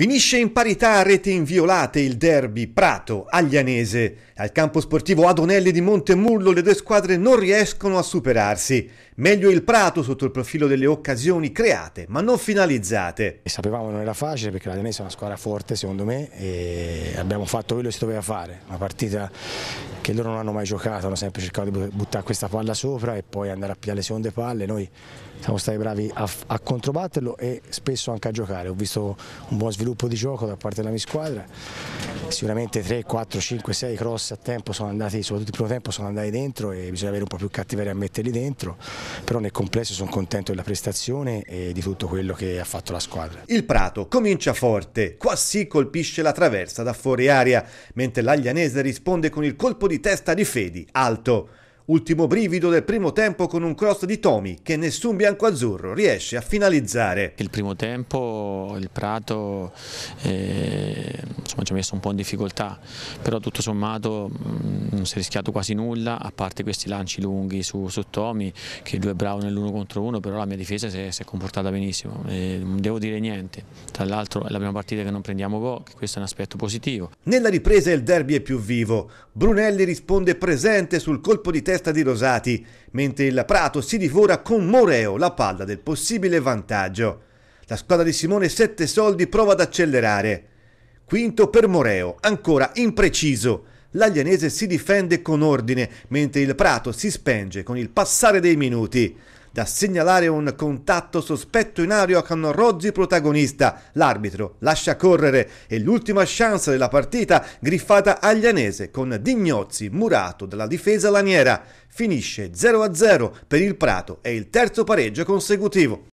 Finisce in parità a rete inviolate il derby Prato-Aglianese. Al campo sportivo Adonelli di Montemurlo le due squadre non riescono a superarsi. Meglio il Prato sotto il profilo delle occasioni create ma non finalizzate. sapevamo che non era facile perché l'Aglianese è una squadra forte secondo me e abbiamo fatto quello che si doveva fare. Una partita che loro non hanno mai giocato, hanno sempre cercato di buttare questa palla sopra e poi andare a pigliare le seconde palle, noi siamo stati bravi a, a controbatterlo e spesso anche a giocare, ho visto un buon sviluppo di gioco da parte della mia squadra, sicuramente 3, 4, 5, 6 cross a tempo sono andati, soprattutto il primo tempo sono andati dentro e bisogna avere un po' più cattiveria a metterli dentro, però nel complesso sono contento della prestazione e di tutto quello che ha fatto la squadra. Il Prato comincia forte, Quassi colpisce la traversa da fuori aria, mentre l'Aglianese risponde con il colpo di testa di Fedi, alto. Ultimo brivido del primo tempo con un cross di Tomi che nessun biancoazzurro riesce a finalizzare. Il primo tempo il Prato eh, ci ha messo un po' in difficoltà, però tutto sommato mm, non si è rischiato quasi nulla, a parte questi lanci lunghi su, su Tommy, che lui è bravo nell'uno contro uno, però la mia difesa si è, si è comportata benissimo, e non devo dire niente. Tra l'altro è la prima partita che non prendiamo gol, questo è un aspetto positivo. Nella ripresa il derby è più vivo, Brunelli risponde presente sul colpo di testa di Rosati, mentre il Prato si divora con Moreo la palla del possibile vantaggio. La squadra di Simone sette soldi prova ad accelerare. Quinto per Moreo, ancora impreciso. L'Aglianese si difende con ordine, mentre il Prato si spenge con il passare dei minuti. Da segnalare un contatto sospetto in aria con Rozzi protagonista. L'arbitro lascia correre e l'ultima chance della partita griffata Aglianese con Dignozzi murato dalla difesa laniera. Finisce 0-0 per il Prato e il terzo pareggio consecutivo.